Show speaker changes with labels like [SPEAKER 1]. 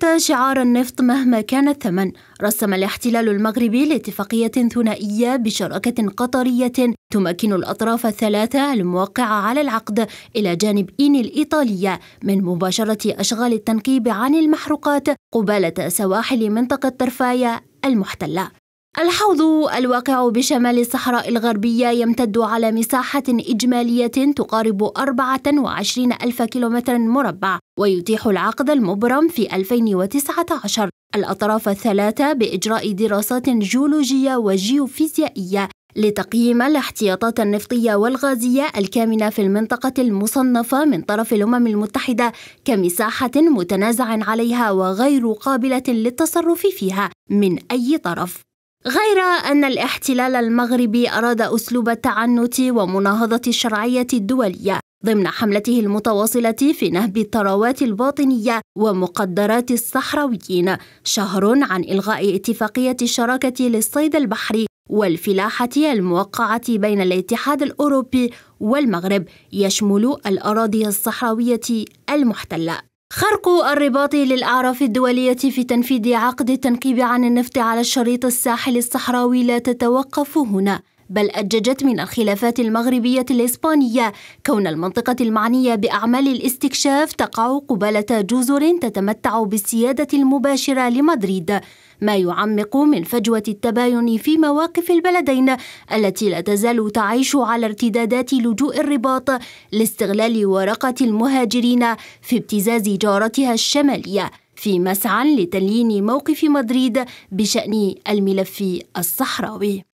[SPEAKER 1] تحت شعار النفط مهما كان الثمن رسم الاحتلال المغربي لاتفاقية ثنائية بشراكة قطرية تمكن الأطراف الثلاثة الموقعة على العقد إلى جانب إيني الإيطالية من مباشرة أشغال التنقيب عن المحروقات قبالة سواحل منطقة ترفايا المحتلة الحوض الواقع بشمال الصحراء الغربية يمتد على مساحة إجمالية تقارب 24 ألف كيلومتر مربع ويتيح العقد المبرم في 2019 الأطراف الثلاثة بإجراء دراسات جيولوجية وجيوفيزيائية لتقييم الاحتياطات النفطية والغازية الكامنة في المنطقة المصنفة من طرف الأمم المتحدة كمساحة متنازع عليها وغير قابلة للتصرف فيها من أي طرف غير أن الاحتلال المغربي أراد أسلوب التعنت ومناهضة الشرعية الدولية ضمن حملته المتواصلة في نهب الثروات الباطنية ومقدرات الصحراويين شهر عن إلغاء اتفاقية الشراكة للصيد البحري والفلاحة الموقعة بين الاتحاد الأوروبي والمغرب يشمل الأراضي الصحراوية المحتلة خرق الرباط للأعراف الدولية في تنفيذ عقد التنقيب عن النفط على الشريط الساحلي الصحراوي لا تتوقف هنا بل أججت من الخلافات المغربية الإسبانية كون المنطقة المعنية بأعمال الاستكشاف تقع قبالة جزر تتمتع بالسيادة المباشرة لمدريد ما يعمق من فجوة التباين في مواقف البلدين التي لا تزال تعيش على ارتدادات لجوء الرباط لاستغلال ورقة المهاجرين في ابتزاز جارتها الشمالية في مسعى لتليين موقف مدريد بشأن الملف الصحراوي